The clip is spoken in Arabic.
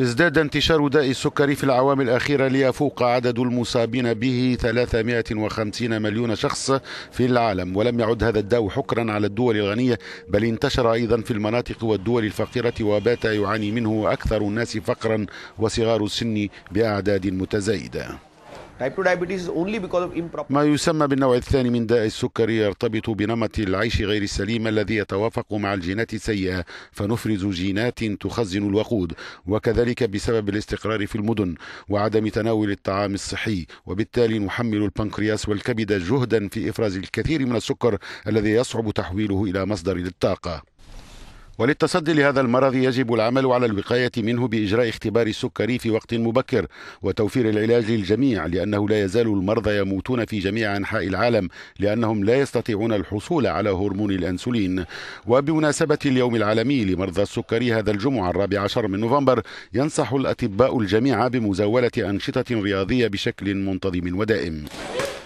ازداد انتشار داء السكري في العوام الأخيرة ليفوق عدد المصابين به 350 مليون شخص في العالم ولم يعد هذا الداء حكرا على الدول الغنية بل انتشر أيضا في المناطق والدول الفقيرة وبات يعاني منه أكثر الناس فقرا وصغار السن بأعداد متزايدة ما يسمى بالنوع الثاني من داء السكري يرتبط بنمط العيش غير السليم الذي يتوافق مع الجينات السيئة فنفرز جينات تخزن الوقود وكذلك بسبب الاستقرار في المدن وعدم تناول الطعام الصحي وبالتالي نحمل البنكرياس والكبد جهدا في إفراز الكثير من السكر الذي يصعب تحويله إلى مصدر للطاقة وللتصدي لهذا المرض يجب العمل على الوقاية منه بإجراء اختبار السكري في وقت مبكر وتوفير العلاج للجميع لأنه لا يزال المرضى يموتون في جميع أنحاء العالم لأنهم لا يستطيعون الحصول على هرمون الأنسولين وبمناسبة اليوم العالمي لمرضى السكري هذا الجمعة الرابع عشر من نوفمبر ينصح الأطباء الجميع بمزاولة أنشطة رياضية بشكل منتظم ودائم